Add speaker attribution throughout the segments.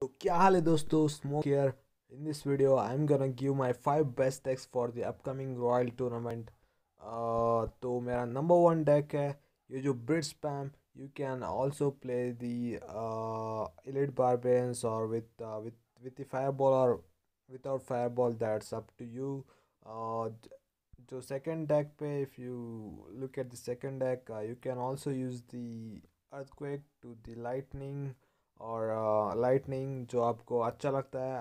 Speaker 1: तो क्या हाल है दोस्तों Smoke here in this video i'm gonna give my five best decks for the upcoming royal tournament uh तो मेरा number one deck है ये जो bridge spam you can also play the elite barbarians और with with with fireball और without fireball that's up to you जो second deck पे if you look at the second deck you can also use the earthquake to the lightning और lightning जो आपको अच्छा लगता है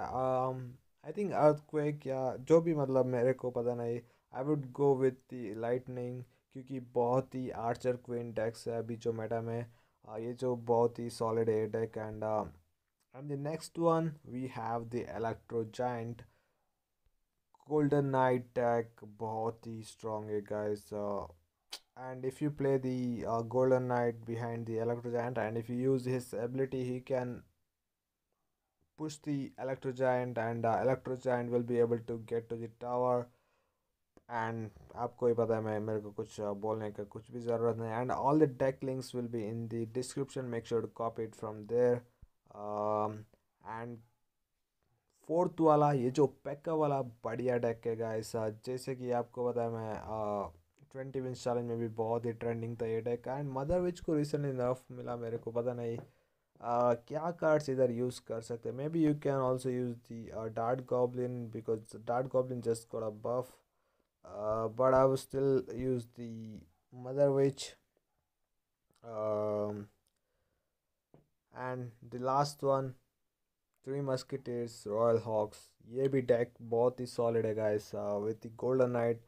Speaker 1: I think earthquake या जो भी मतलब मेरे को पता नहीं I would go with the lightning क्योंकि बहुत ही आर्चर क्वीन टैक्स है अभी जो है में ये जो बहुत ही solid air deck and and the next one we have the electro giant golden knight deck बहुत ही स्ट्रॉन्ग है guys and if you play play golden knight behind the electro giant and if you use you ability he can push the electro giant and uh, electro giant will be able to get to the tower and आपको ही पता है मैं मेरे को कुछ uh, बोलने का कुछ भी ज़रूरत नहीं and all the deck links will be in the description make sure to copy it from there and fourth वाला ये जो पैका e वाला बढ़िया डेक है गाइस uh, जैसे कि आपको पता है मैं ट्वेंटी विंस चैलेंज में भी बहुत ही ट्रेंडिंग था ये डेक एंड मदर विच को रिसेंटली नर्फ मिला मेरे को पता नहीं uh, kya cards either use kar sakte maybe you can also use the uh, dart goblin because the dart goblin just got a buff uh, but I will still use the mother witch um, and the last one three musketeers royal hawks ये भी deck बहुत ही solid है guys uh, with the golden knight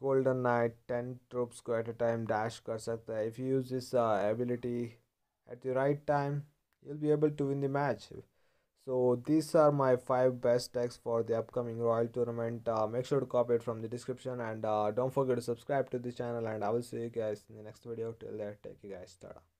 Speaker 1: golden knight 10 troops को a time dash कर सकता है if you use this ability at the right time you'll be able to win the match so these are my five best decks for the upcoming royal tournament uh, make sure to copy it from the description and uh, don't forget to subscribe to the channel and i will see you guys in the next video till then, take you guys tada